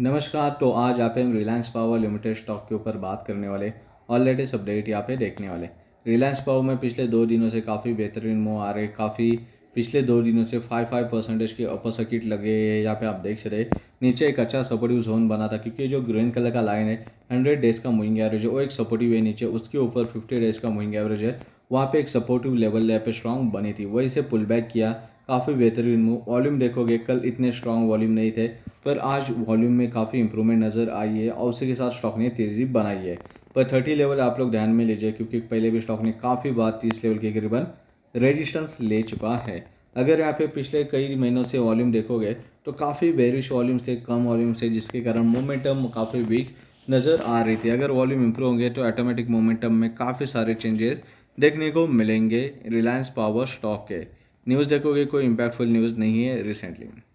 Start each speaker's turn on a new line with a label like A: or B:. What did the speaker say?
A: नमस्कार तो आज आप हम रिलायंस पावर लिमिटेड स्टॉक के ऊपर बात करने वाले और लेटेस्ट अपडेट यहाँ पे देखने वाले रिलायंस पावर में पिछले दो दिनों से काफ़ी बेहतरीन मूव आ रहे काफ़ी पिछले दो दिनों से फाइव फाइव परसेंटेज के अपर सर्किट लगे यहाँ पे आप देख सकते नीचे एक अच्छा सपोर्टिव जोन बना था क्योंकि जो ग्रीन कलर का लाइन है हंड्रेड डेज का मूविंग एवरेज है वो एक सपोर्टिव है नीचे उसके ऊपर फिफ्टी डेज का मूविंग एवरेज है वहाँ पे एक सपोर्टिव लेवल यहाँ पे स्ट्रॉन्ग बनी थी वही से पुल बैक किया काफ़ी बेहतरीन मूव वॉल्यूम देखोगे कल इतने स्ट्रॉन्ग वॉल्यूम नहीं थे पर आज वॉल्यूम में काफ़ी इंप्रूवमेंट नज़र आई है और उसी के साथ स्टॉक ने तेज़ी बनाई है पर थर्टी लेवल आप लोग ध्यान में लीजिए क्योंकि पहले भी स्टॉक ने काफ़ी बार तीस लेवल के करीबन रेजिस्टेंस ले चुका है अगर यहाँ पे पिछले कई महीनों से वॉल्यूम देखोगे तो काफ़ी बेरिश वॉल्यूम से कम वॉल्यूम से जिसके कारण मोमेंटम काफ़ी वीक नज़र आ रही थी अगर वॉल्यूम इंप्रूव होंगे तो ऑटोमेटिक मोमेंटम में काफ़ी सारे चेंजेस देखने को मिलेंगे रिलायंस पावर स्टॉक के न्यूज़ देखोगे कोई इम्पैक्टफुल न्यूज़ नहीं है रिसेंटली